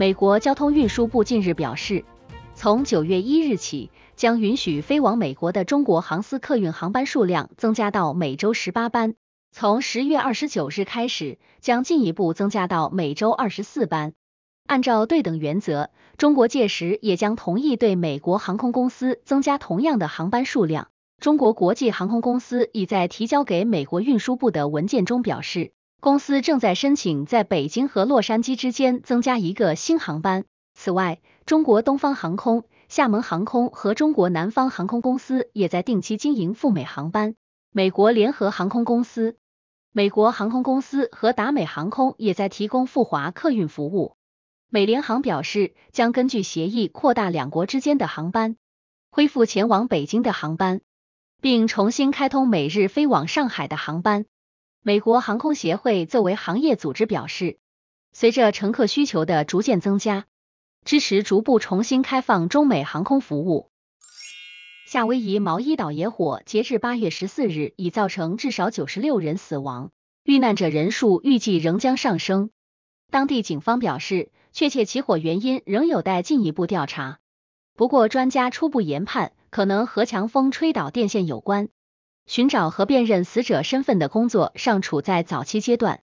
美国交通运输部近日表示，从九月一日起，将允许飞往美国的中国航司客运航班数量增加到每周十八班。从十月二十九日开始，将进一步增加到每周二十四班。按照对等原则，中国届时也将同意对美国航空公司增加同样的航班数量。中国国际航空公司已在提交给美国运输部的文件中表示。公司正在申请在北京和洛杉矶之间增加一个新航班。此外，中国东方航空、厦门航空和中国南方航空公司也在定期经营赴美航班。美国联合航空公司、美国航空公司和达美航空也在提供赴华客运服务。美联航表示，将根据协议扩大两国之间的航班，恢复前往北京的航班，并重新开通每日飞往上海的航班。美国航空协会作为行业组织表示，随着乘客需求的逐渐增加，支持逐步重新开放中美航空服务。夏威夷毛伊岛野火截至八月十四日已造成至少九十六人死亡，遇难者人数预计仍将上升。当地警方表示，确切起火原因仍有待进一步调查。不过，专家初步研判，可能和强风吹倒电线有关。寻找和辨认死者身份的工作尚处在早期阶段，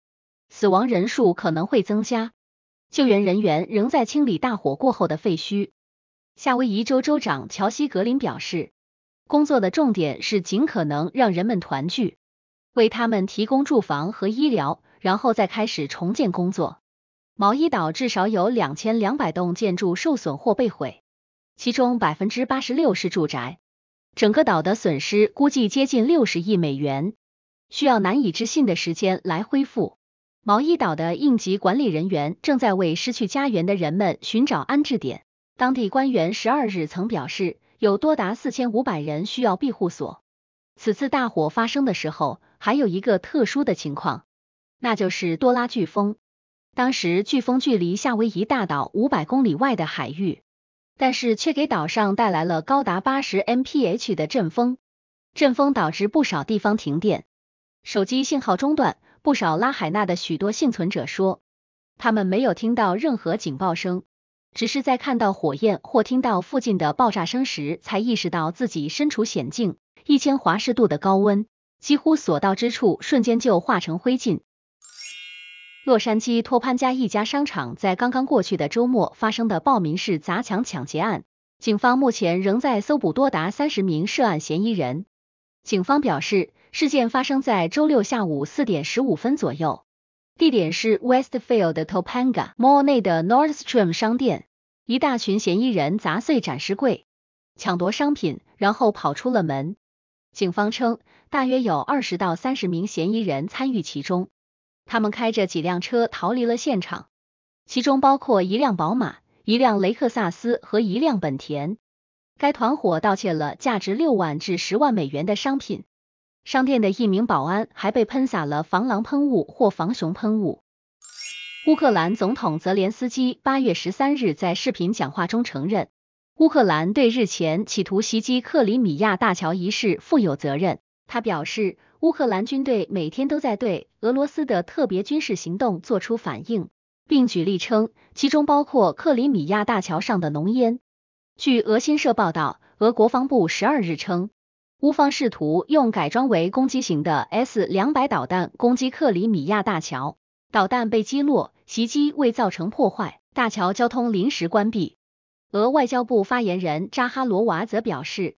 死亡人数可能会增加。救援人员仍在清理大火过后的废墟。夏威夷州州长乔西格林表示，工作的重点是尽可能让人们团聚，为他们提供住房和医疗，然后再开始重建工作。毛伊岛至少有两千两百栋建筑受损或被毁，其中百分之八十六是住宅。整个岛的损失估计接近六十亿美元，需要难以置信的时间来恢复。毛伊岛的应急管理人员正在为失去家园的人们寻找安置点。当地官员十二日曾表示，有多达四千五百人需要庇护所。此次大火发生的时候，还有一个特殊的情况，那就是多拉飓风。当时飓风距离夏威夷大岛五百公里外的海域。但是却给岛上带来了高达八十 mph 的阵风，阵风导致不少地方停电、手机信号中断。不少拉海纳的许多幸存者说，他们没有听到任何警报声，只是在看到火焰或听到附近的爆炸声时，才意识到自己身处险境。一千华氏度的高温，几乎所到之处瞬间就化成灰烬。洛杉矶托潘加一家商场在刚刚过去的周末发生的暴民式砸墙抢劫案，警方目前仍在搜捕多达三十名涉案嫌疑人。警方表示，事件发生在周六下午四点十五分左右，地点是 Westfield Topanga Mall 内的 Nordstrom 商店。一大群嫌疑人砸碎展示柜，抢夺商品，然后跑出了门。警方称，大约有二十到三十名嫌疑人参与其中。他们开着几辆车逃离了现场，其中包括一辆宝马、一辆雷克萨斯和一辆本田。该团伙盗窃了价值六万至十万美元的商品。商店的一名保安还被喷洒了防狼喷雾或防熊喷雾。乌克兰总统泽连斯基八月十三日在视频讲话中承认，乌克兰对日前企图袭击克里米亚大桥一事负有责任。他表示。乌克兰军队每天都在对俄罗斯的特别军事行动作出反应，并举例称，其中包括克里米亚大桥上的浓烟。据俄新社报道，俄国防部十二日称，乌方试图用改装为攻击型的 S 两百导弹攻击克里米亚大桥，导弹被击落，袭击未造成破坏，大桥交通临时关闭。俄外交部发言人扎哈罗娃则表示。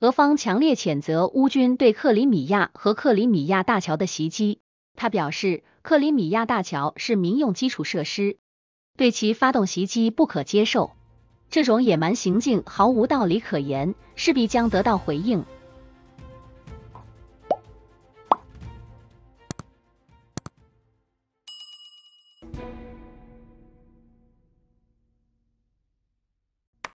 俄方强烈谴责乌军对克里米亚和克里米亚大桥的袭击。他表示，克里米亚大桥是民用基础设施，对其发动袭击不可接受。这种野蛮行径毫无道理可言，势必将得到回应。